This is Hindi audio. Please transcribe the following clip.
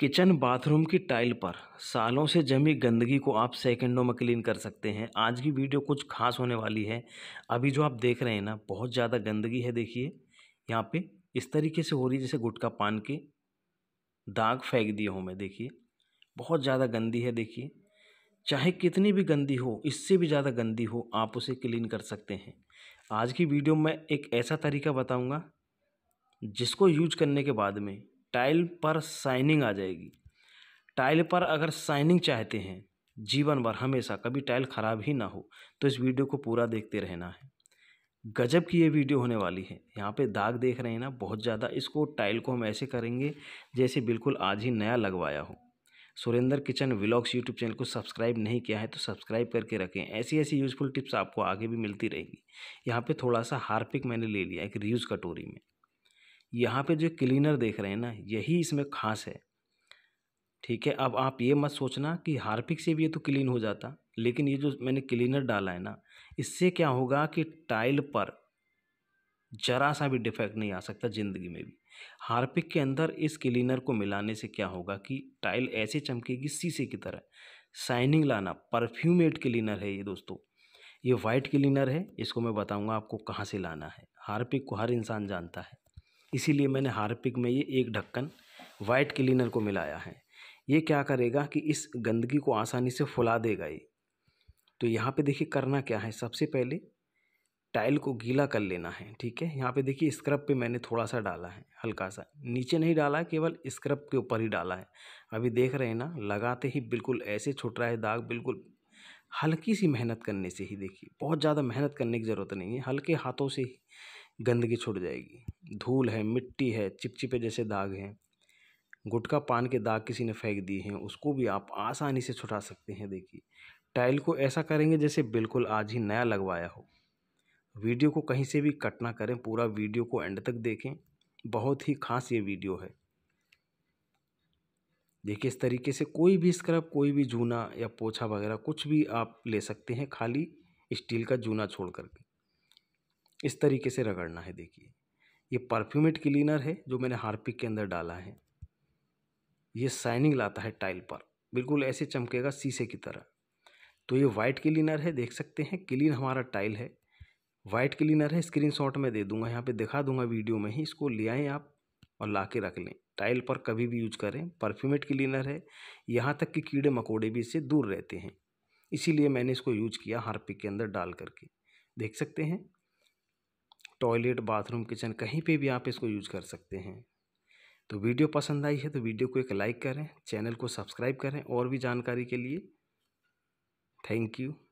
किचन बाथरूम की टाइल पर सालों से जमी गंदगी को आप सेकंडों में क्लीन कर सकते हैं आज की वीडियो कुछ खास होने वाली है अभी जो आप देख रहे हैं ना बहुत ज़्यादा गंदगी है देखिए यहाँ पे इस तरीके से हो रही है जैसे गुटखा पान के दाग फेंक दिए हों मैं देखिए बहुत ज़्यादा गंदी है देखिए चाहे कितनी भी गंदी हो इससे भी ज़्यादा गंदी हो आप उसे क्लीन कर सकते हैं आज की वीडियो में एक ऐसा तरीका बताऊँगा जिसको यूज करने के बाद में टाइल पर साइनिंग आ जाएगी टाइल पर अगर साइनिंग चाहते हैं जीवन भर हमेशा कभी टाइल ख़राब ही ना हो तो इस वीडियो को पूरा देखते रहना है गजब की ये वीडियो होने वाली है यहाँ पे दाग देख रहे हैं ना बहुत ज़्यादा इसको टाइल को हम ऐसे करेंगे जैसे बिल्कुल आज ही नया लगवाया हो Surendra kitchen vlogs YouTube channel को सब्सक्राइब नहीं किया है तो सब्सक्राइब करके रखें ऐसी ऐसी यूज़फुल टिप्स आपको आगे भी मिलती रहेगी यहाँ पर थोड़ा सा हार्पिक मैंने ले लिया एक रियूज़ कटोरी में यहाँ पे जो क्लीनर देख रहे हैं ना यही इसमें खास है ठीक है अब आप ये मत सोचना कि हार्पिक से भी ये तो क्लीन हो जाता लेकिन ये जो मैंने क्लीनर डाला है ना इससे क्या होगा कि टाइल पर जरा सा भी डिफेक्ट नहीं आ सकता ज़िंदगी में भी हार्पिक के अंदर इस क्लीनर को मिलाने से क्या होगा कि टाइल ऐसे चमकेगी शीशे की तरह शाइनिंग लाना परफ्यूमेड क्लीनर है ये दोस्तों ये वाइट क्लीनर है इसको मैं बताऊंगा आपको कहाँ से लाना है हार्पिक को हर इंसान जानता है इसीलिए मैंने हार्पिक में ये एक ढक्कन वाइट क्लीनर को मिलाया है ये क्या करेगा कि इस गंदगी को आसानी से फुला देगा ये तो यहाँ पे देखिए करना क्या है सबसे पहले टाइल को गीला कर लेना है ठीक है यहाँ पे देखिए स्क्रब पे मैंने थोड़ा सा डाला है हल्का सा नीचे नहीं डाला है केवल स्क्रब के ऊपर ही डाला है अभी देख रहे हैं ना लगाते ही बिल्कुल ऐसे छुट रहा है दाग बिल्कुल हल्की सी मेहनत करने से ही देखिए बहुत ज़्यादा मेहनत करने की ज़रूरत नहीं है हल्के हाथों से ही गंदगी छूट जाएगी धूल है मिट्टी है चिपचिपे जैसे दाग हैं गुटखा पान के दाग किसी ने फेंक दिए हैं उसको भी आप आसानी से छुटा सकते हैं देखिए टाइल को ऐसा करेंगे जैसे बिल्कुल आज ही नया लगवाया हो वीडियो को कहीं से भी कट ना करें पूरा वीडियो को एंड तक देखें बहुत ही खास ये वीडियो है देखिए इस तरीके से कोई भी स्क्रब कोई भी जूना या पोछा वगैरह कुछ भी आप ले सकते हैं खाली स्टील का जूना छोड़ करके इस तरीके से रगड़ना है देखिए ये परफ्यूमेट क्लीनर है जो मैंने हारपिक के अंदर डाला है ये शाइनिंग लाता है टाइल पर बिल्कुल ऐसे चमकेगा शीशे की तरह तो ये वाइट क्लीनर है देख सकते हैं क्लीन हमारा टाइल है वाइट क्लीनर है स्क्रीनशॉट में दे दूंगा यहाँ पे दिखा दूंगा वीडियो में ही इसको ले आएँ आप और ला के रख लें टाइल पर कभी भी यूज करें परफ्यूमेट क्लीनर है यहाँ तक कि कीड़े मकोड़े भी इससे दूर रहते हैं इसीलिए मैंने इसको यूज किया हार्पिक के अंदर डाल करके देख सकते हैं टॉयलेट बाथरूम किचन कहीं पे भी आप इसको यूज कर सकते हैं तो वीडियो पसंद आई है तो वीडियो को एक लाइक करें चैनल को सब्सक्राइब करें और भी जानकारी के लिए थैंक यू